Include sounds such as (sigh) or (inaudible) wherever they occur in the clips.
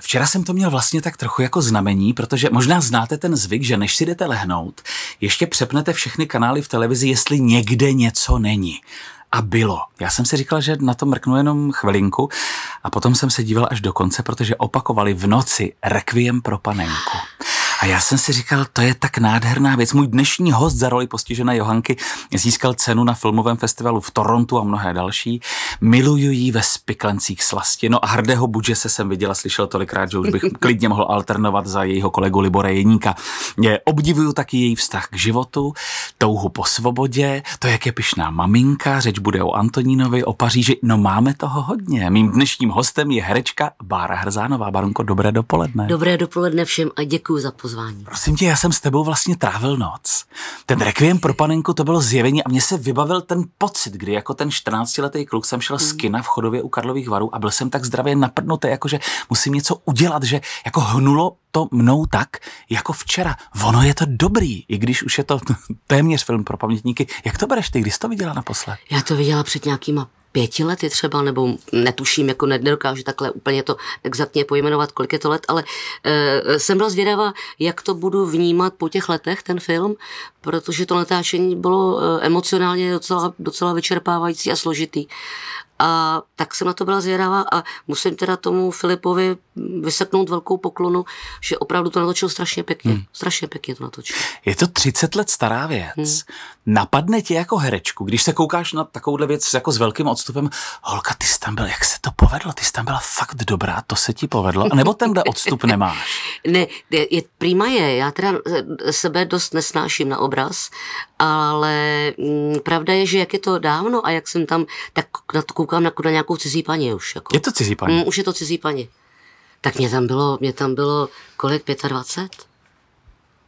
Včera jsem to měl vlastně tak trochu jako znamení, protože možná znáte ten zvyk, že než si jdete lehnout, ještě přepnete všechny kanály v televizi, jestli někde něco není. A bylo. Já jsem si říkal, že na to mrknu jenom chvilinku a potom jsem se díval až do konce, protože opakovali v noci Requiem pro panenku. A já jsem si říkal, to je tak nádherná věc. Můj dnešní host za roli postižené Johanky získal cenu na filmovém festivalu v Torontu a mnohé další. Miluju ji ve spiklencích slasti. No a hrdého budže se jsem viděla, slyšel tolikrát, že už bych (laughs) klidně mohl alternovat za jejího kolegu Libora Jeníka. Je, obdivuju taky její vztah k životu, touhu po svobodě, to, jak je pišná maminka, řeč bude o Antonínovi, o Paříži. No máme toho hodně. Mým dnešním hostem je herečka Bára Hrzánová. Baronko, dobré dopoledne. Dobré dopoledne všem a děkuji za pozornost pozvání. Prosím tě, já jsem s tebou vlastně trávil noc. Ten Requiem pro panenku to bylo zjevení a mě se vybavil ten pocit, kdy jako ten 14-letý kluk jsem šel z hmm. kina v chodově u Karlových varů a byl jsem tak zdravě naprnutý, jako že musím něco udělat, že jako hnulo to mnou tak, jako včera. Ono je to dobrý, i když už je to (laughs) téměř film pro pamětníky. Jak to bereš ty, kdy jsi to viděla naposled? Já to viděla před nějakýma pěti lety třeba, nebo netuším, jako nedokážu takhle úplně to exaktně pojmenovat, kolik je to let, ale e, jsem byla zvědavá, jak to budu vnímat po těch letech, ten film, protože to natáčení bylo eh, emocionálně docela, docela vyčerpávající a složitý. A tak jsem na to byla zvědavá a musím teda tomu Filipovi vyseknout velkou poklonu, že opravdu to natočil strašně pěkně. Hmm. Strašně pěkně to natočil. Je to 30 let stará věc. Hmm. Napadne tě jako herečku, když se koukáš na takovouhle věc jako s velkým odstupem, holka, ty jsi tam byl, jak se to povedlo, ty jsi tam byla fakt dobrá, to se ti povedlo, nebo tenhle odstup nemáš? Ne, je, prýma je, já teda eh, sebe dost nesnáším na obraz, ale m, mm, pravda je, že jak je to dávno a jak jsem tam, tak na to koukám na, jako na nějakou cizí paní už. Jako. Je to cizí paní? Mm, už je to cizí paní. Tak mě tam bylo, mě tam bylo kolik, 25?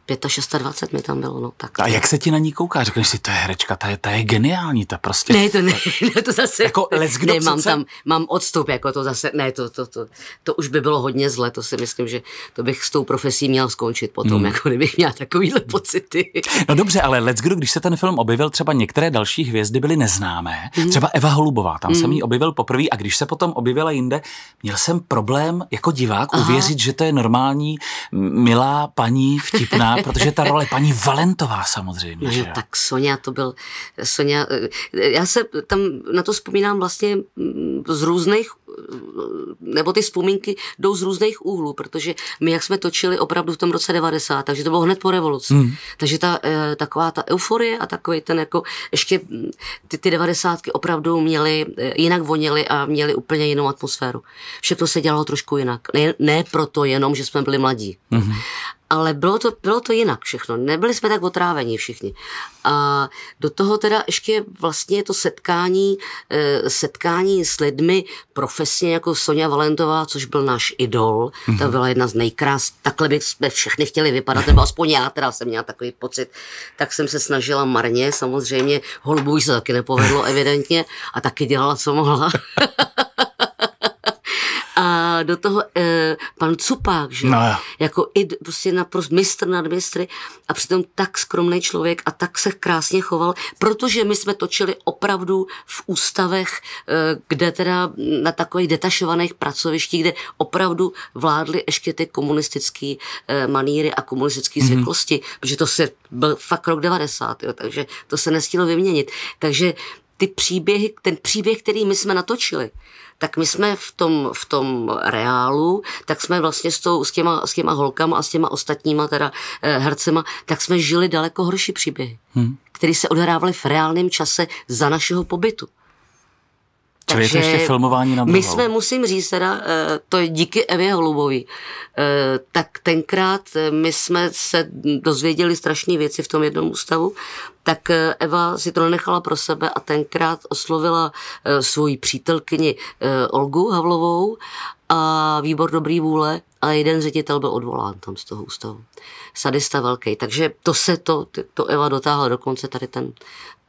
25, mi tam bylo, no tak. A jak se ti na ní kouká? Řekneš si, to je herečka, ta je, ta je geniální, ta prostě. Ne, to ne, (laughs) ne to zase. Jako let's ne, mám tam, mám odstup, jako to zase, ne, to, to, to, to, už by bylo hodně zle, to si myslím, že to bych s tou profesí měl skončit potom, hmm. jako kdybych měl takovýhle hmm. pocity. No dobře, ale let's go, když se ten film objevil, třeba některé další hvězdy byly neznámé, hmm. třeba Eva Holubová, tam hmm. jsem ji objevil poprvé a když se potom objevila jinde, měl jsem problém jako divák Aha. uvěřit, že to je normální, milá paní, vtipná protože ta role paní Valentová samozřejmě. No, že? tak Sonja to byl, Sonja, já se tam na to vzpomínám vlastně mm, z různých nebo ty vzpomínky jdou z různých úhlů, protože my, jak jsme točili opravdu v tom roce 90, takže to bylo hned po revoluci. Mm. Takže ta, eh, taková ta euforie a takový ten jako, ještě mm, ty, ty 90 opravdu měly, eh, jinak voněly a měly úplně jinou atmosféru. Všechno se dělalo trošku jinak. Ne, ne proto jenom, že jsme byli mladí. Mm ale bylo to, bylo to jinak všechno. Nebyli jsme tak otrávení všichni. A do toho teda ještě vlastně to setkání, eh, setkání s lidmi profesně jako Sonja Valentová, což byl náš idol. Mm-hmm. Ta mhm. byla jedna z nejkrás. Takhle bych jsme všechny chtěli vypadat, nebo aspoň já teda jsem měla takový pocit. Tak jsem se snažila marně, samozřejmě. Holbu se taky nepovedlo evidentně a taky dělala, co mohla. (laughs) A do toho eh, pan Cupák, že no. Jako i prostě naprost mistr nad mistry a přitom tak skromný člověk a tak se krásně choval, protože my jsme točili opravdu v ústavech, eh, kde teda na takových detašovaných pracovištích, kde opravdu vládly ještě ty komunistické eh, maníry a komunistické mm-hmm. zvyklosti, protože to se byl fakt rok 90, jo, takže to se nestilo vyměnit. Takže ty příběhy, ten příběh, který my jsme natočili, tak my jsme v tom, v tom reálu, tak jsme vlastně s, tou, s, těma, s těma holkama a s těma ostatníma teda eh, hercema, tak jsme žili daleko horší příběhy, hmm. které se odhrávaly v reálném čase za našeho pobytu. Takže je to ještě filmování na druhou. My jsme, musím říct teda, eh, to je díky Evě Holubovi, eh, tak tenkrát eh, my jsme se dozvěděli strašné věci v tom jednom ústavu, tak eh, Eva si to nechala pro sebe a tenkrát oslovila eh, svoji přítelkyni eh, Olgu Havlovou a výbor dobrý vůle a jeden ředitel byl odvolán tam z toho ústavu. Sadista velký. Takže to se to, to Eva dotáhla dokonce tady ten,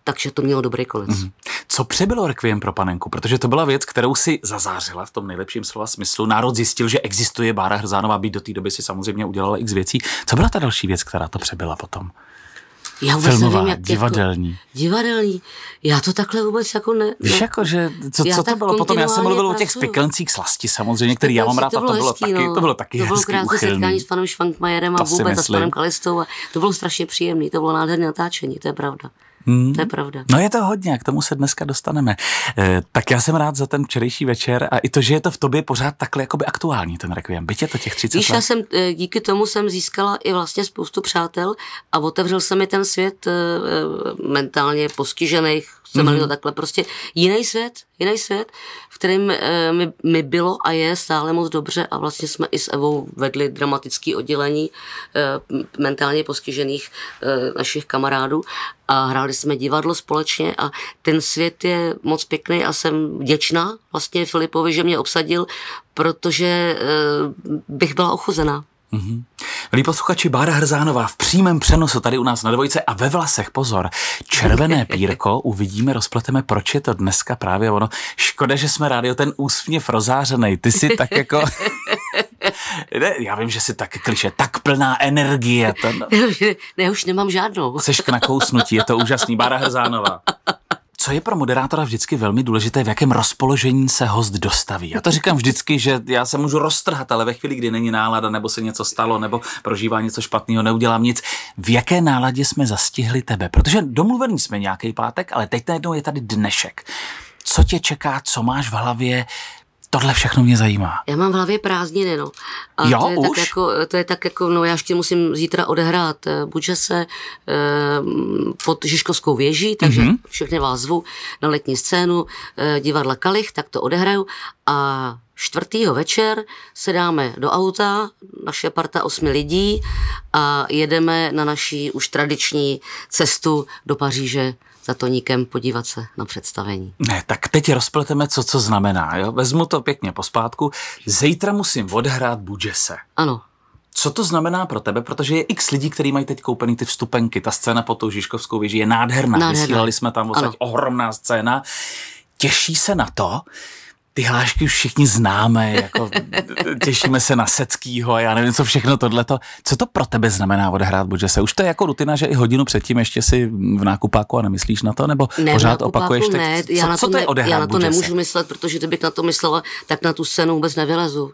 takže to mělo dobrý konec. Mm. Co přebylo Requiem pro panenku? Protože to byla věc, kterou si zazářila v tom nejlepším slova smyslu. Národ zjistil, že existuje Bára Hrzánová, být do té doby si samozřejmě udělala x věcí. Co byla ta další věc, která to přebyla potom? Já vůbec Filmová, nevím, jak, divadelní. Jako, divadelní. Já to takhle vůbec jako ne... Víš, jako, že co, co to bylo potom? Já jsem mluvil o těch spiklencích slasti samozřejmě, který já mám rád to bylo a to bylo, hezký, taky, no. to bylo taky To bylo krásné setkání s panem Švankmajerem a vůbec a s panem Kalistou a to bylo strašně příjemné, to bylo nádherné natáčení, to je pravda. Hmm. To je pravda. No je to hodně, k tomu se dneska dostaneme. E, tak já jsem rád za ten včerejší večer a i to, že je to v tobě pořád takhle jakoby aktuální ten requiem. Byť je to těch 30 Víš, let. já jsem, eh, díky tomu jsem získala i vlastně spoustu přátel a otevřel se mi ten svět e, mentálně postižených chceme mm-hmm. to takhle, prostě jiný svět, jiný svět, v kterém e, mi, mi bylo a je stále moc dobře a vlastně jsme i s Evou vedli dramatické oddělení e, mentálně postižených e, našich kamarádů a hráli jsme divadlo společně a ten svět je moc pěkný a jsem vděčná vlastně Filipovi, že mě obsadil, protože e, bych byla ochuzená. Mm-hmm. Milí posluchači, Bára Hrzánová v přímém přenosu tady u nás na dvojce a ve vlasech, pozor, červené (laughs) pírko, uvidíme, rozpleteme, proč je to dneska právě ono. Škoda, že jsme rádio ten úsměv rozářený, ty si tak jako... (laughs) ne, já vím, že jsi tak kliše, tak plná energie. To, no. ne, už nemám žádnou. Seš k nakousnutí, je to úžasný. Bára Hrzánová co je pro moderátora vždycky velmi důležité, v jakém rozpoložení se host dostaví. Já to říkám vždycky, že já se můžu roztrhat, ale ve chvíli, kdy není nálada, nebo se něco stalo, nebo prožívá něco špatného, neudělám nic. V jaké náladě jsme zastihli tebe? Protože domluvený jsme nějaký pátek, ale teď najednou je tady dnešek. Co tě čeká, co máš v hlavě, Tohle všechno mě zajímá. Já mám v hlavě prázdniny, no. A jo, to je už? Tak jako, to je tak jako, no já ještě musím zítra odehrát eh, se e, pod Žižkovskou věží, takže mm-hmm. všechny vás zvu na letní scénu e, divadla Kalich, tak to odehraju a čtvrtýho večer se dáme do auta, naše parta osmi lidí a jedeme na naší už tradiční cestu do Paříže za Toníkem podívat se na představení. Ne, tak teď rozpleteme, co co znamená. Jo? Vezmu to pěkně pospátku. Zítra musím odhrát Budžese. Ano. Co to znamená pro tebe? Protože je x lidí, kteří mají teď koupený ty vstupenky. Ta scéna pod tou Žižkovskou věží je nádherná. nádherná. Vysílali jsme tam ohromná scéna. Těší se na to ty hlášky už všichni známe, jako těšíme se na Seckýho a já nevím, co všechno tohleto. Co to pro tebe znamená odehrát se? Už to je jako rutina, že i hodinu předtím ještě si v nákupáku a nemyslíš na to, nebo ne, pořád opakuješ teď, co, já na to, co to je odehrát Já na to nemůžu se? myslet, protože kdybych na to myslela, tak na tu scénu vůbec nevylezu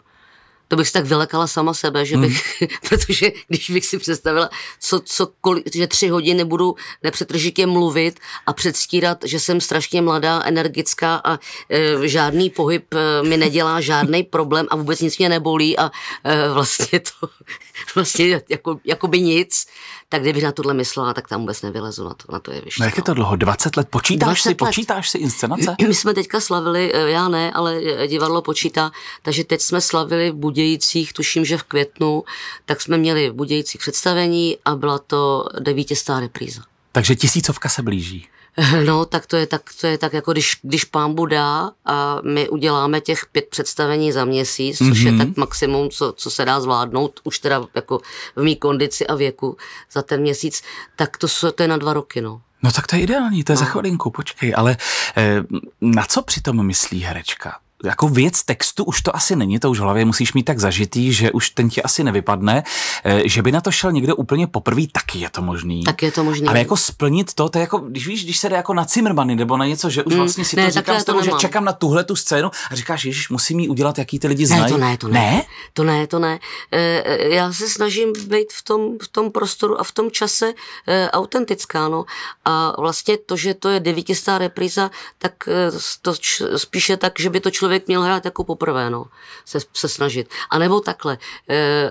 to bych si tak vylekala sama sebe, že bych, hmm. (laughs) protože když bych si představila, co, co kolik, že tři hodiny budu nepřetržitě mluvit a předstírat, že jsem strašně mladá, energická a e, žádný pohyb e, mi nedělá žádný (laughs) problém a vůbec nic mě nebolí a e, vlastně to, (laughs) vlastně jako, jako by nic, tak kdybych na tohle myslela, tak tam vůbec nevylezu na to, na to je vyšší. No jak je to dlouho? 20 let? Počítáš 20 si, let. počítáš si inscenace? My jsme teďka slavili, e, já ne, ale e, divadlo počítá, takže teď jsme slavili v Budějících, tuším, že v květnu, tak jsme měli v Budějících představení a byla to devítistá repríza. Takže tisícovka se blíží. (laughs) No, tak to je tak, to je tak jako když, když pán dá a my uděláme těch pět představení za měsíc, což mm-hmm. je mhm. tak maximum, co, co se dá zvládnout, už teda jako v mý kondici a věku za ten měsíc, tak to, to je na dva roky, no. No tak to je ideální, to je no. za chvilinku, počkej, ale eh, na co přitom myslí herečka? jako věc textu už to asi není, to už v hlavě musíš mít tak zažitý, že už ten ti asi nevypadne, eh, že by na to šel někdo úplně poprvé, taky je to možný. Tak je to možný. Ale jako splnit to, to je jako, když víš, když se jde jako na Cimrmany nebo na něco, že už mm, vlastně si ne, to říkám z toho, to že čekám na tuhle tu scénu a říkáš, že musím jí udělat, jaký ty lidi ne, To ne, to ne. ne? To ne, to ne. E, já se snažím být v tom, v tom prostoru a v tom čase e, autentická, no. A vlastně to, že to je devítistá repríza, tak e, to č, spíše tak, že by to člověk člověk měl hrát jako poprvé, no, se, se snažit. A nebo takhle, e,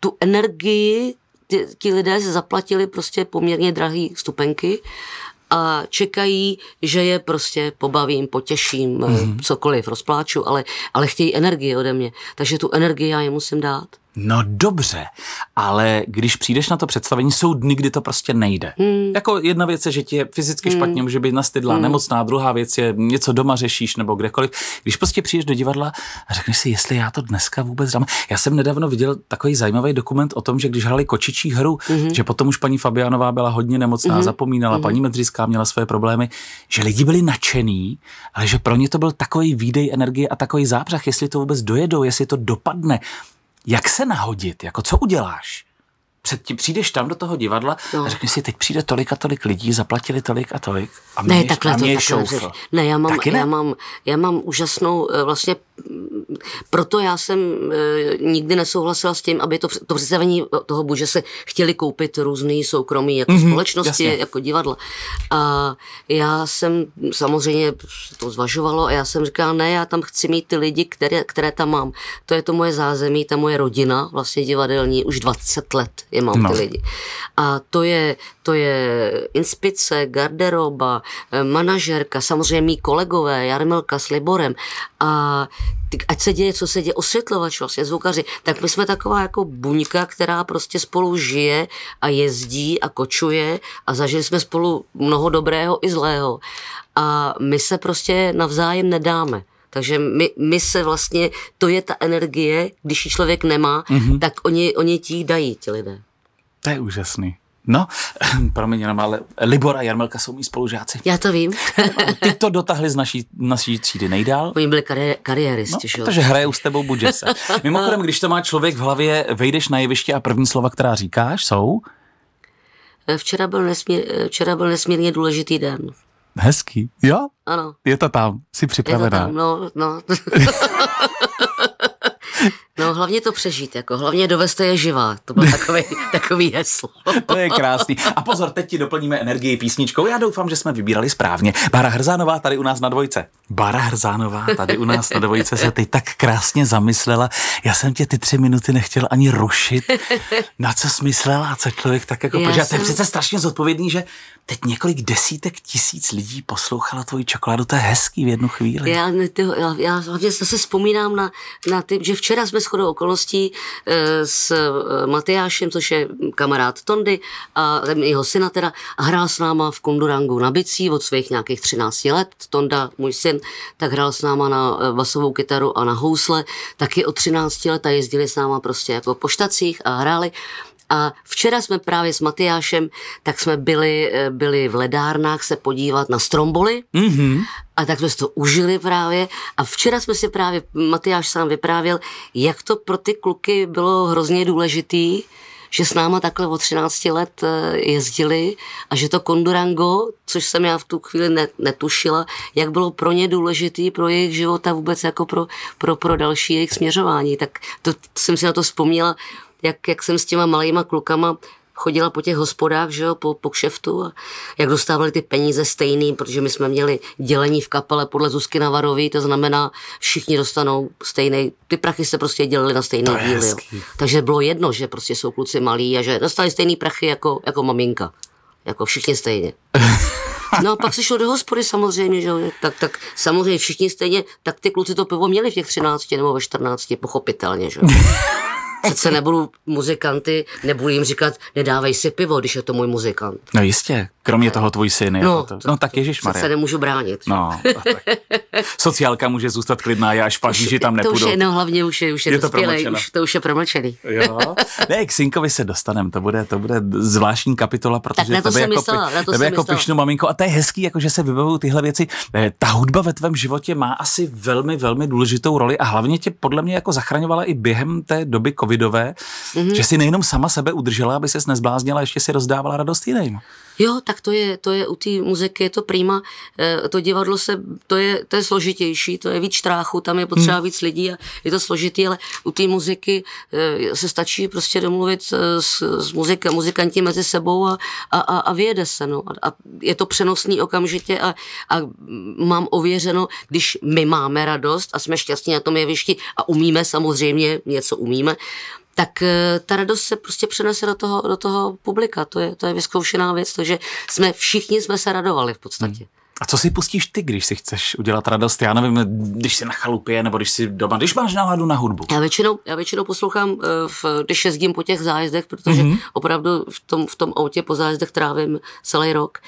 tu energii ti, ti lidé se zaplatili prostě poměrně drahý stupenky a čekají, že je prostě pobavím, potěším, mm-hmm. cokoliv, rozpláču, ale, ale chtějí energii ode mě. Takže tu energii já je musím dát. No dobře, ale když přijdeš na to představení, jsou dny, kdy to prostě nejde. Hmm. Jako jedna věc je, že ti je fyzicky hmm. špatně, může být nastydla, hmm. nemocná, druhá věc je, něco doma řešíš nebo kdekoliv. Když prostě přijdeš do divadla a řekneš si, jestli já to dneska vůbec dám. Já jsem nedávno viděl takový zajímavý dokument o tom, že když hrali kočičí hru, hmm. že potom už paní Fabianová byla hodně nemocná, hmm. zapomínala, hmm. paní Medřická měla své problémy, že lidi byli nadšený, ale že pro ně to byl takový výdej energie a takový zápřah, jestli to vůbec dojedou, jestli to dopadne jak se nahodit, jako co uděláš? před ti přijdeš tam do toho divadla no. a řekneš si, teď přijde tolik a tolik lidí, zaplatili tolik a tolik. A mě ne, takhle a mě to takhle Ne, já mám, ne? Já, mám, já mám úžasnou eh, vlastně proto já jsem e, nikdy nesouhlasila s tím, aby to, to představení toho buže se chtěli koupit různý soukromí jako mm-hmm, společnosti, jasně. jako divadla. A já jsem samozřejmě to zvažovalo a já jsem říkala, ne, já tam chci mít ty lidi, které, které tam mám. To je to moje zázemí, ta moje rodina, vlastně divadelní, už 20 let je mám no. ty lidi. A to je, to je inspice, garderoba, e, manažerka, samozřejmě mý kolegové, Jarmelka s Liborem a ať se děje, co se děje, osvětlovač vlastně, zvukaři, tak my jsme taková jako buňka, která prostě spolu žije a jezdí a kočuje a zažili jsme spolu mnoho dobrého i zlého. A my se prostě navzájem nedáme. Takže my, my se vlastně, to je ta energie, když ji člověk nemá, mm-hmm. tak oni, oni ti ji dají, ti lidé. To je úžasný. No, (clears throat) promiň jenom, ale Libor a Jarmelka jsou mý spolužáci. Já to vím. (laughs) Ty to dotahli z naší, naší třídy nejdál. Oni byli kari- kariéristi, no, protože hrajou s tebou se. (laughs) Mimochodem, když to má člověk v hlavě, vejdeš na jeviště a první slova, která říkáš, jsou? Eh, včera byl, nesmír, eh, včera byl nesmírně důležitý den. Hezký, jo? Ano. Je to tam, jsi připravená. Je to tam, no, no. (laughs) No hlavně to přežít, jako hlavně doveste je živá. To byl takový, (laughs) takový heslo. to je krásný. A pozor, teď ti doplníme energii písničkou. Já doufám, že jsme vybírali správně. Bára Hrzánová tady u nás na dvojce. Bára Hrzánová tady u nás na dvojce se teď tak krásně zamyslela. Já jsem tě ty tři minuty nechtěl ani rušit. Na co smyslela, co člověk tak jako... Já protože jsem... to je přece strašně zodpovědný, že teď několik desítek tisíc lidí poslouchala tvoji čokoládu. To je hezký v jednu chvíli. Já, já, já hlavně zase vzpomínám na, na ty, že včera jsme shodou okolností eh, s eh, Matyášem, což je kamarád Tondy, a jeho syna teda, a hrál s náma v Kundurangu na bicí od svých nějakých 13 let. Tonda, můj syn, tak hrál s náma na eh, basovou kytaru a na housle. Taky od 13 let a jezdili s náma prostě jako po štacích a hráli. A včera jsme právě s Matyášem, tak jsme byli, eh, byli v ledárnách se podívat na stromboli. Mm-hmm. A tak jsme si to užili právě. A včera jsme si právě, Matyáš sám vyprávěl, jak to pro ty kluky bylo hrozně důležitý, že s náma takhle od 13 let eh, jezdili a že to Kondurango, což jsem já v tu chvíli netušila, jak bylo pro ně důležitý, pro jejich život a vůbec jako pro, pro, pro další jejich směřování. Tak to jsem si na to vzpomněla jak, jak jsem s těma malejma klukama chodila po těch hospodách, že jo, po, po kšeftu a jak dostávali ty peníze stejný, protože my jsme měli dělení v kapele podle Zuzky Navarový, to znamená, všichni dostanou stejný, ty prachy se prostě dělili na stejný díl. Jo. Takže bylo jedno, že prostě jsou kluci malí a že dostali stejný prachy jako, jako maminka. Jako všichni stejně. No a pak se šlo do hospody samozřejmě, že jo? Tak, tak samozřejmě všichni stejně, tak ty kluci to pivo měli v těch 13 nebo ve 14, pochopitelně, že jo? (laughs) Přece nebudu muzikanty, nebudu jim říkat, nedávej si pivo, když je to můj muzikant. No jistě, kromě ne. toho tvůj syn. Jako no, to, to, no tak Ježíš Maria. se nemůžu bránit. No, Sociálka může zůstat klidná, já až paží, že tam nepůjdu. To už je, no hlavně už je, už je, je to, dospělej, už, to už je promlčený. jo. Ne, k synkovi se dostanem, to bude, to bude zvláštní kapitola, protože tak to jsem jako, myslela, na to tebe jako myslela. maminko a to je hezký, jako že se vybavují tyhle věci. Eh, ta hudba ve tvém životě má asi velmi, velmi důležitou roli a hlavně tě podle mě jako zachraňovala i během té doby covid covidové, mm-hmm. že si nejenom sama sebe udržela, aby se nezbláznila, ještě si rozdávala radost jiným jo, tak to je, to je u té muziky, je to prima, eh, to divadlo se, to je, to je složitější, to je víc tráchu, tam je potřeba hmm. víc lidí a je to složitý, ale u té muziky eh, se stačí prostě domluvit eh, s, s muzika, muzikanti mezi sebou a, a, a, a vyjede se, no. A, a je to přenosný okamžitě a, a mám ověřeno, když my máme radost a jsme šťastní na tom jevišti a umíme samozřejmě, něco umíme, tak eh, ta radost se prostě přenese do toho, do toho publika. To je, to je vyzkoušená věc, takže jsme všichni jsme se radovali v podstatě. Hmm. A co si pustíš ty, když si chceš udělat radost? Já nevím, když jsi na chalupě nebo když jsi doma, když máš náladu na hudbu. Já většinou, já většinou poslouchám, eh, v, když jezdím po těch zájezdech, protože mm-hmm. opravdu v tom, v tom autě po zájezdech trávím celý rok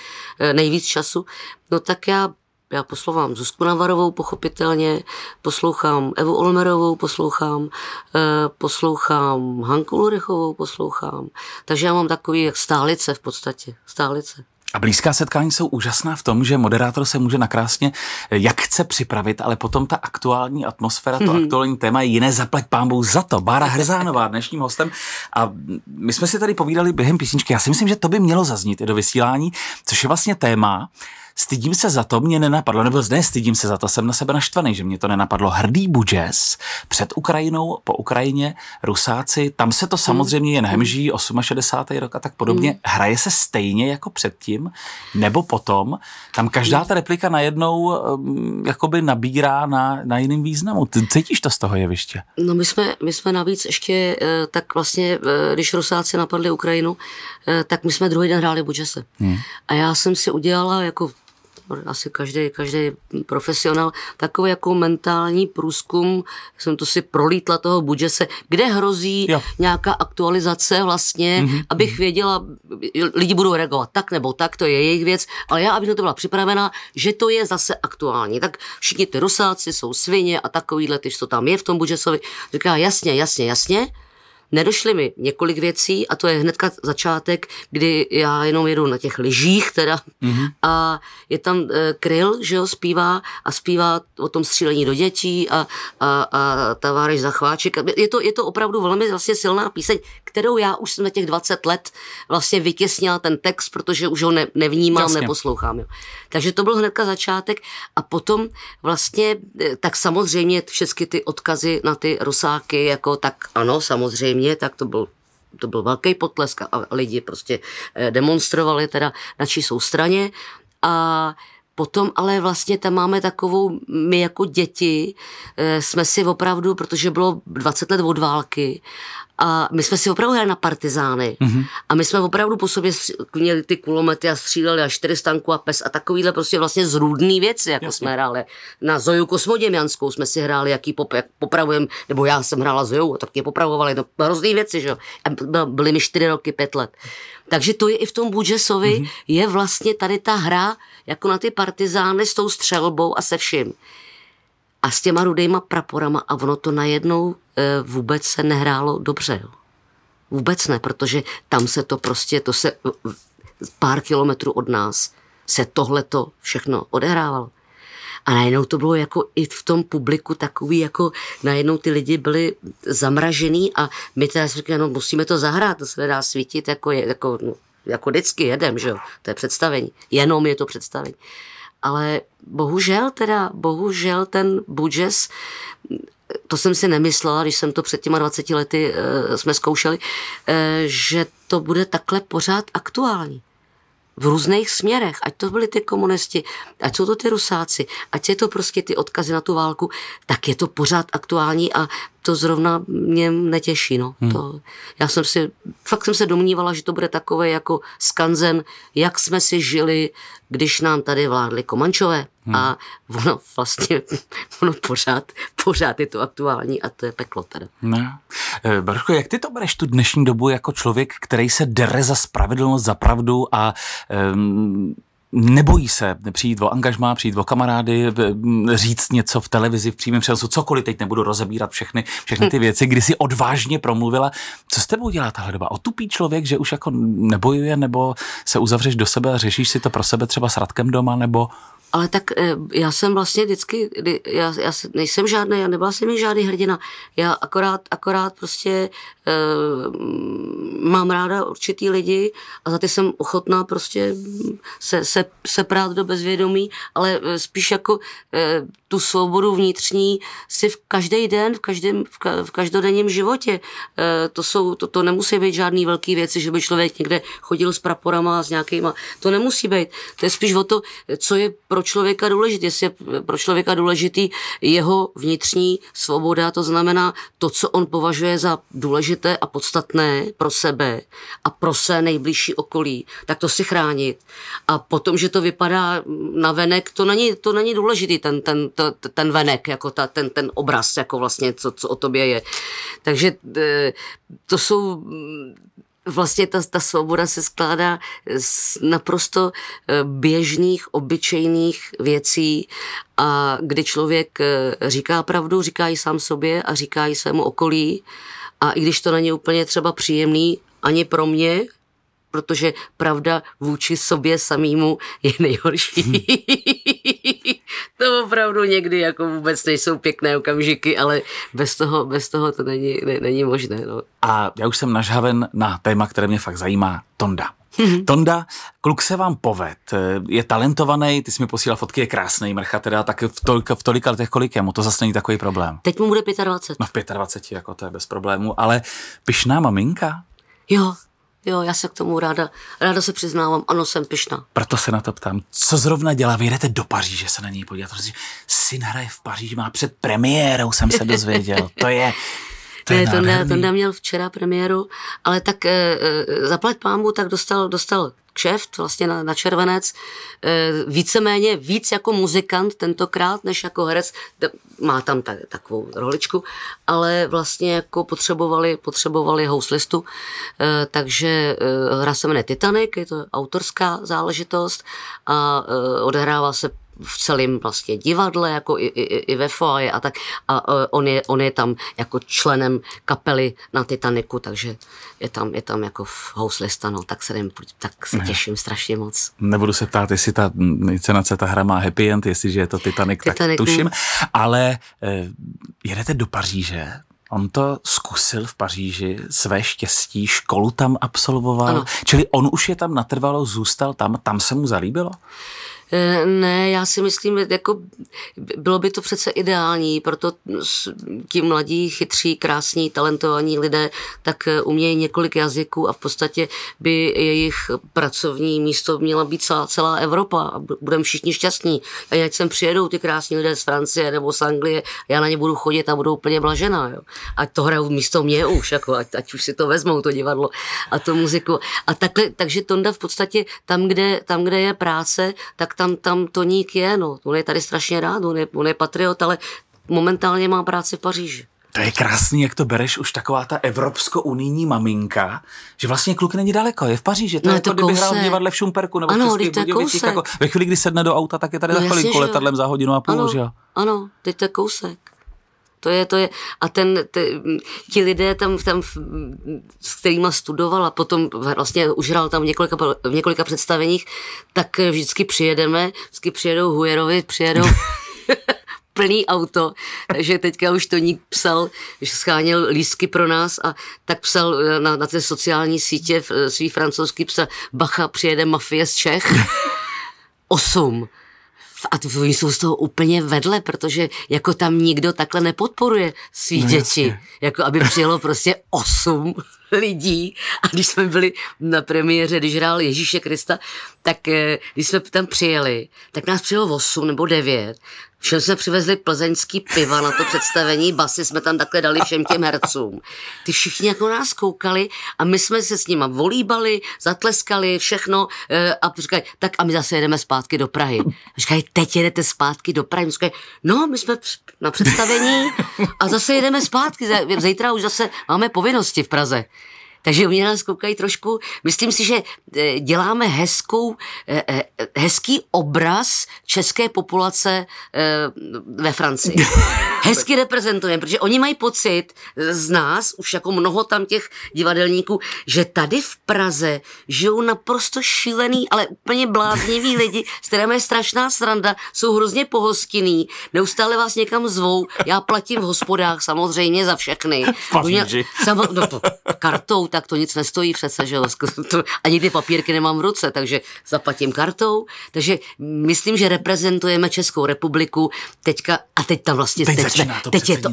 eh, nejvíc času. No tak já já poslouchám Zuzku Navarovou pochopitelně, poslouchám Evu Olmerovou, poslouchám, eh, poslouchám Hanku Lurechovou, poslouchám. Takže já mám takový jak stálice v podstatě, stálice. A blízká setkání jsou úžasná v tom, že moderátor se může nakrásně, eh, jak chce připravit, ale potom ta aktuální atmosféra, to mm-hmm. aktuální téma je jiné, zaplať pámbou za to. Bára Hrzánová dnešním hostem. A my jsme si tady povídali během písničky. Já si myslím, že to by mělo zaznít i do vysílání, což je vlastně téma, Stydím se za to, mě nenapadlo, nebo ne, stydím se za to, jsem na sebe naštvaný, že mě to nenapadlo. Hrdý budžes před Ukrajinou, po Ukrajině, Rusáci, tam se to samozřejmě jen hemží, 68. rok a tak podobně. Hmm. Hraje se stejně jako předtím, nebo potom. Tam každá ta replika najednou um, jakoby nabírá na, na jiným významu. Ty cítíš to z toho jeviště? No my jsme, my jsme navíc ještě, eh, tak vlastně, eh, když Rusáci napadli Ukrajinu, eh, tak my jsme druhý den hráli Budžese. Hmm. A já jsem si udělala jako asi každý, každý profesionál, takový jako mentální průzkum, jsem to si prolítla toho budžese, kde hrozí jo. nějaká aktualizace vlastně, mm-hmm. abych mhm. věděla, lidi budou reagovat tak nebo tak, to je jejich věc, ale já, abych na to byla připravená, že to je zase aktuální. Tak všichni ty rusáci jsou svině a takovýhle, ty, co tam je v tom budžesovi, říká jasně, jasně, jasně, Nedošly mi několik věcí a to je hnedka začátek, kdy já jenom jedu na těch lyžích teda mm-hmm. a je tam uh, Kryl, že jo, zpívá a zpívá o tom střílení do dětí a, a, a Taváreš Zachváček. Je to, je to opravdu velmi vlastně silná píseň, kterou já už jsem na těch 20 let vlastně vytěsnila ten text, protože už ho ne, nevnímám, Jasně. neposlouchám. Jo. Takže to byl hnedka začátek a potom vlastně, e, tak samozřejmě všechny ty odkazy na ty rosáky, jako tak ano, samozřejmě mě, tak to byl to byl velký potlesk a lidi prostě eh, demonstrovali teda na čí straně. A Potom ale vlastně tam máme takovou, my jako děti eh, jsme si opravdu, protože bylo 20 let od války, a my jsme si opravdu hráli na partizány. Mm-hmm. A my jsme opravdu po sobě měli ty kulomety a stříleli a čtyři stanku a pes a takovýhle prostě vlastně zrůdný věci, jako Jasně. jsme hráli. Na Zoju Kosmoděmianskou jsme si hráli, jaký pop, jak popravujeme, nebo já jsem hrála Zoju, tak mě popravovali, no hrozný věci, že jo. Byly mi čtyři roky, pět let. Takže to je i v tom Budžesovi, mm-hmm. je vlastně tady ta hra jako na ty partizány s tou střelbou a se vším. A s těma rudejma praporama a ono to najednou e, vůbec se nehrálo dobře. Jo. Vůbec ne, protože tam se to prostě, to se pár kilometrů od nás se tohleto všechno odehrávalo. A najednou to bylo jako i v tom publiku takový, jako najednou ty lidi byli zamražený a my teda si říkali, no musíme to zahrát, to se nedá svítit, jako, je, jako, no, jako vždycky jedem, že jo, to je představení, jenom je to představení. Ale bohužel teda, bohužel ten budžes to jsem si nemyslela, když jsem to před těma 20 lety e, jsme zkoušeli, e, že to bude takhle pořád aktuální v různých směrech, ať to byly ty komunisti, ať jsou to ty rusáci, ať je to prostě ty odkazy na tu válku, tak je to pořád aktuální a to zrovna mě netěší. No. Hmm. To, já jsem si, fakt jsem se domnívala, že to bude takové jako skanzen, jak jsme si žili, když nám tady vládli Komančové. Hmm. A ono vlastně, (laughs) ono pořád, pořád je to aktuální a to je peklo teda. No. Eh, Barko, jak ty to bereš tu dnešní dobu jako člověk, který se dere za spravedlnost, za pravdu a um, nebojí se přijít o angažmá, přijít o kamarády, říct něco v televizi, v přímém přenosu, cokoliv, teď nebudu rozebírat všechny, všechny ty hm. věci, kdy si odvážně promluvila. Co s tebou dělá tahle doba? Otupí člověk, že už jako nebojuje, nebo se uzavřeš do sebe a řešíš si to pro sebe třeba s Radkem doma, nebo... Ale tak eh, já jsem vlastně vždycky, já, já nejsem žádný, já nebyla jsem žádný hrdina. Já akorát, akorát prostě e, mám ráda určitý lidi a za ty jsem ochotná prostě se, se se prát do bezvědomí, ale eh, spíš jako eh, tu svobodu vnitřní si v každý den, v, každém, v, ka, v každodenním životě. E, to, jsou, to, to nemusí být žádný velký věci, že by člověk někde chodil s praporama a s nějakýma. To nemusí být. To je spíš o to, co je pro člověka důležité. Jestli je pro člověka důležitý jeho vnitřní svoboda, to znamená to, co on považuje za důležité a podstatné pro sebe a pro se nejbližší okolí, tak to si chránit. A potom, že to vypadá na venek, to není, to není důležitý ten, ten, ten to, ten venek, jako ta, ten, ten obraz, jako vlastně, co, co o tobě je. Takže e, to jsou mm, vlastně ta, ta svoboda se skládá z naprosto e, běžných, obyčejných věcí a kdy člověk e, říká pravdu, říká ji sám sobě a říká ji svému okolí a i když to není úplně třeba příjemný ani pro mě, protože pravda vůči sobě samému je nejhorší. Hmm. (laughs) to opravdu někdy jako vůbec nejsou pěkné okamžiky, ale bez toho, bez toho to není, ne, není možné. No. A já už jsem nažhaven na téma, které mě fakt zajímá, Tonda. Mhm. Tonda, kluk se vám poved, je talentovaný, ty jsi mi posílal fotky, je krásný, mrcha teda, tak v tolika, v tolika letech kolik je mu, to zase není takový problém. Teď mu bude 25. No v 25, jako to je bez problému, ale pyšná maminka. Jo, Jo, já se k tomu ráda, ráda se přiznávám, ano, jsem pyšná. Proto se na to ptám, co zrovna dělá? Vy jdete do Paříže se na něj podívat, protože syn hraje v Paříži, má před premiérou, jsem se dozvěděl. To je, to ne, to neměl měl včera premiéru, ale tak e, zaplať pámu, tak dostal, dostal kšeft vlastně na, na červenec, e, víceméně víc jako muzikant tentokrát, než jako herec, má tam ta, takovou roličku, ale vlastně jako potřebovali, potřebovali houslistu, e, takže e, hra se jmenuje Titanic, je to autorská záležitost a e, odehrává se v celém vlastně divadle, jako i, i, i ve foaje a tak. A uh, on, je, on je tam jako členem kapely na Titaniku, takže je tam, je tam jako v houslista, no, tak se, jdem, tak se těším strašně moc. Nebudu se ptát, jestli ta cenace, ta hra má happy end, jestliže je to Titanic, Titanic tak tuším, no. ale uh, jedete do Paříže, On to zkusil v Paříži, své štěstí, školu tam absolvoval, ano. čili on už je tam natrvalo, zůstal tam, tam se mu zalíbilo? Eh, ne, já si myslím, jako bylo by to přece ideální, proto ti mladí, chytří, krásní, talentovaní lidé tak eh, umějí několik jazyků a v podstatě by jejich pracovní místo měla být celá, celá Evropa a budeme všichni šťastní. A jak sem přijedou ty krásní lidé z Francie nebo z Anglie, já na ně budu chodit a budu úplně blažená. Jo. Ať to hrajou místo mě už, jako, ať, ať už si to vezmou, to divadlo a tu muziku. A takhle, takže Tonda v podstatě tam, kde, tam, kde je práce, tak tak tam, tam Toník je, no. On je tady strašně rád, on je, on je patriot, ale momentálně má práci v Paříži. To je krásný, jak to bereš, už taková ta evropsko-unijní maminka, že vlastně kluk není daleko, je v Paříži, to no, je jako to, kdyby hrál v divadle v Šumperku nebo ano, v Českých Budějovicích. Jako, ve chvíli, kdy sedne do auta, tak je tady no, za chvilku letadlem za hodinu a půl, ano, že jo? Ano, teď to je kousek. To je, to je, a ten, te, ti lidé tam, tam, s kterými studovala, potom vlastně už hrál tam v několika, v několika představeních, tak vždycky přijedeme, vždycky přijedou Hujerovi, přijedou (laughs) plný auto, takže teďka už to nik psal, že scháněl lísky pro nás a tak psal eh, na, na té sociální sítě eh, svý francouzský psa Bacha přijede mafie z Čech. (laughs) Osm a to, oni jsou z toho úplně vedle, protože jako tam nikdo takhle nepodporuje svý no, děti. Jasně. Jako aby přijelo prostě osm lidí a když jsme byli na premiéře, když hrál Ježíše Krista, tak eh, když jsme tam přijeli, tak nás přijelo 8 nebo 9. Všem jsme přivezli plzeňský piva na to představení, basy jsme tam takhle dali všem těm hercům. Ty všichni jako nás koukali a my jsme se s nima volíbali, zatleskali, všechno eh, a říkali, tak a my zase jedeme zpátky do Prahy. A říkali, teď jedete zpátky do Prahy. Říkali, no, my jsme na představení a zase jedeme zpátky. Zítra už zase máme povinnosti v Praze. Takže oni nás koukají trošku, myslím si, že e, děláme hezkou, e, e, hezký obraz české populace ve Francii. (laughs) Hezky reprezentujeme, protože oni mají pocit z nás, už jako mnoho tam těch divadelníků, že tady v Praze žijou naprosto šílený, ale úplně blázniví (laughs) lidi, s kterými je strašná sranda, jsou hrozně pohostinný, neustále vás někam zvou, já platím v hospodách samozřejmě za všechny. Paříži. Samo, no to, kartou tak to nic nestojí přece, že jo? (laughs) Ani ty papírky nemám v ruce, takže zaplatím kartou. Takže myslím, že reprezentujeme Českou republiku teďka a teď tam vlastně... Teď, teď, to teď je to,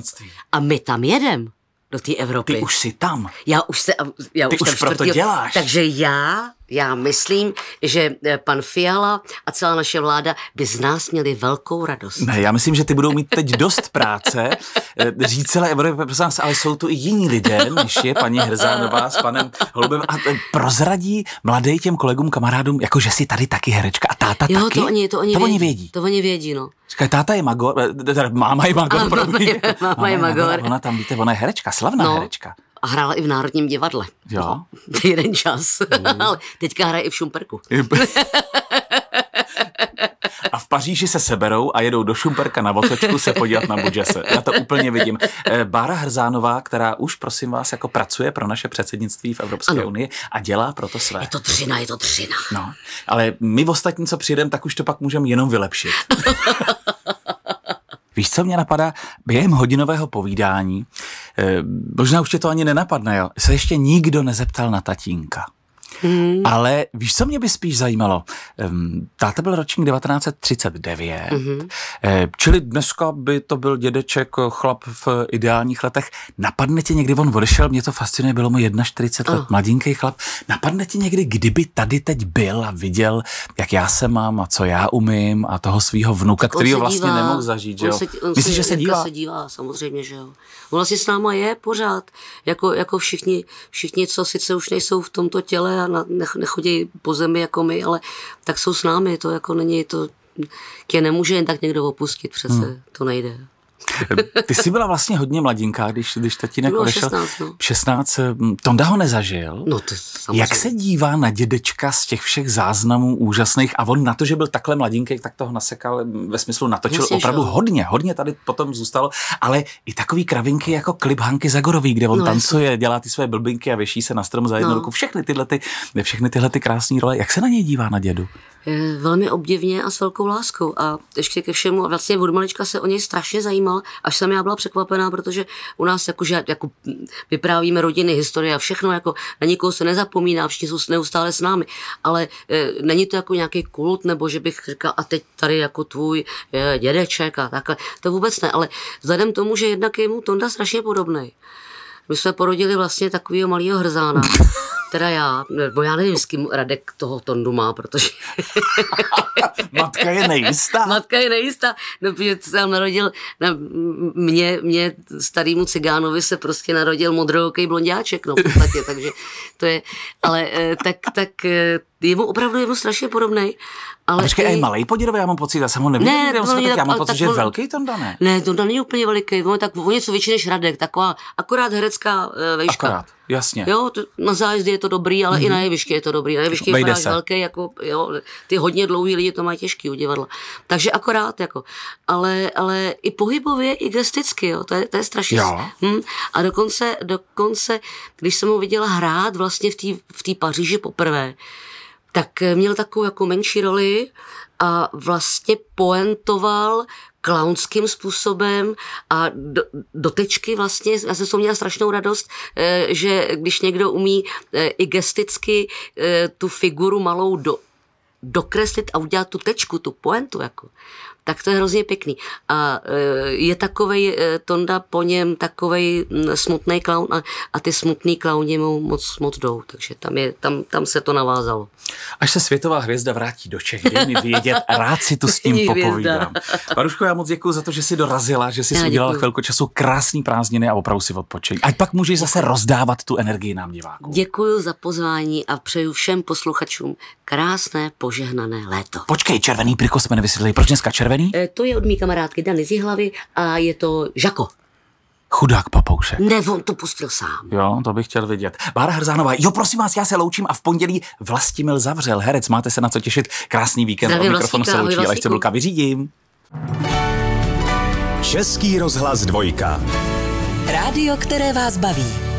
A my tam jedeme do té Evropy. Ty už jsi tam. Já už se... Já Ty už, už proto čtvrtý, děláš. Takže já, já myslím, že eh, pan Fiala a celá naše vláda by z nás měli velkou radost. Ne, já myslím, že ty budou mít teď dost práce. Eh, říct celé Evropě, prosím vás, ale jsou tu i jiní lidé, než je paní Hrzánová s panem Holubem. A eh, prozradí mladý těm kolegům, kamarádům, jako že jsi tady taky herečka táta jo, taky? to oni, to oni, to vědí, oni vědí. To oni vědí, no. Říkají, táta je magor, eh, teda máma je magor, máma, je, máma je magor. Ona tam, víte, ona je herečka, slavná no. herečka. A hrála i v Národním divadle. Jo. No, (laughs) jeden čas. Mm. Teďka hraje i v Šumperku. (laughs) A v Paříži se seberou a jedou do Šumperka na votočku se podívat na Budžese. Já to úplně vidím. Eh, Bára Hrzánová, která už, prosím vás, jako pracuje pro naše předsednictví v Evropské ano. unii a dělá proto své. Je to třina, je to třina. No, ale my ostatní, co přijdeme, tak už to pak můžeme jenom vylepšit. (laughs) Víš, co mě napadá? Během hodinového povídání, eh, možná už tě to ani nenapadne, jo, se ještě nikdo nezeptal na tatínka. Hmm. Ale víš, co mě by spíš zajímalo? Táta byl ročník 1939, hmm. Eh, čili dneska by to byl dědeček, eh, chlap v ideálních letech. Napadne ti někdy, on odešel, mě to fascinuje, bylo mu 41 oh. let, ah. chlap. Napadne ti někdy, kdyby tady teď byl a viděl, jak já se mám a co já umím a toho svého vnuka, který ho vlastně dívá, nemohl zažít, že jo? Se, Myslíš, se, že se dívá? se dívá, samozřejmě, že jo. On vlastně s náma je pořád, jako, jako všichni, všichni, co sice už nejsou v tomto těle a nechodí po zemi jako my, ale tak jsou s námi, to jako není, to tě nemůže jen tak někdo opustit přece, hmm. to nejde. Ty jsi byla vlastně hodně mladinká, když, když tatínek odešel. 16, no. 16. Hm, Tonda ho nezažil. No to samozřejmě. Jak se dívá na dědečka z těch všech záznamů úžasných a on na to, že byl takhle mladinký, tak toho nasekal hm, ve smyslu natočil Myslíš, opravdu jo. hodně, hodně tady potom zůstalo, ale i takový kravinky jako klip Hanky Zagorový, kde on no, tancuje, jasný. dělá ty své blbinky a věší se na strom za jednu no. ruku. Všechny tyhle, ty, všechny tyhle ty krásné role. Jak se na něj dívá na dědu? Eh, velmi obdivně a s velkou láskou. A ještě ke všemu, a vlastně od malička se o něj strašně zajímal, až jsem já byla překvapená, protože u nás jakože, jako vyprávíme rodiny, historie a všechno, jako na nikoho se nezapomíná, všichni jsou neustále s námi, ale e, není to jako nějaký kult, nebo že bych říkal, a teď tady jako tvůj e, dědeček a takhle, to vůbec ne, ale vzhledem tomu, že jednak je mu Tonda strašně podobný, my jsme porodili vlastně takového malého hrzána. (laughs) Teda já, nebo já nevím, s kým Radek toho tondu má, protože... (laughs) Matka je nejistá. Matka je nejistá, no, protože se tam narodil, na mě, mě starýmu cigánovi se prostě narodil modrookej blondiáček, no v podstatě, takže to je, ale eh, tak, tak eh, je mu opravdu je mu strašně podobný. Ale Počkej, i... je malý podírov, já mám pocit, já jsem ho neviděl, ne, on světek, tak, já mám pocit, že je velký tam dané. Ne, to není úplně veliký, on tak o něco větší než Radek, taková akorát herecká e, vejška. Akorát, jasně. Jo, to, na zájezdy je to dobrý, ale mm-hmm. i na mhm. jevišky je to dobrý. Na jevišky je velký, jako jo, ty hodně dlouhý lidi to mají těžký u divadla. Takže akorát, jako. Ale, ale i pohybově, i gesticky, jo, to je, to je strašně. Jo. Hm. A dokonce, dokonce, když jsem ho viděla hrát vlastně v té v Paříži poprvé, tak eh, měl takovou jako menší roli a vlastně poentoval klaunským způsobem a do, do tečky vlastně, já jsem měla strašnou radost, eh, že když někdo umí eh, i gesticky tu figuru malou do, dokreslit a udělat tu tečku, tu poentu, jako tak to je hrozně pěkný. A e, je takovej e, Tonda po něm takovej smutný klaun a, a ty smutný klauni mu moc, moc jdou, takže tam, je, tam, tam se to navázalo. Až se světová hvězda vrátí do Čech, dej mi vědět, rád si to s tím (laughs) popovídám. Paruško, já moc děkuji za to, že jsi dorazila, že jsi udělala chvilku času, krásný prázdniny a opravdu si odpočij. Ať pak můžeš zase rozdávat tu energii nám diváku. Děkuji za pozvání a přeju všem posluchačům krásné požehnané léto. Počkej, červený prkos jsme nevysvětlili, proč dneska červený červený? E, to je od mý kamarádky Dany z hlavy a je to Žako. Chudák papoušek. Ne, on to pustil sám. Jo, to bych chtěl vidět. Bára Hrzánová, jo, prosím vás, já se loučím a v pondělí Vlastimil zavřel. Herec, máte se na co těšit. Krásný víkend. Zdraví mikrofonu se loučí, ale chce Bulka vyřídím. Český rozhlas dvojka. Rádio, které vás baví.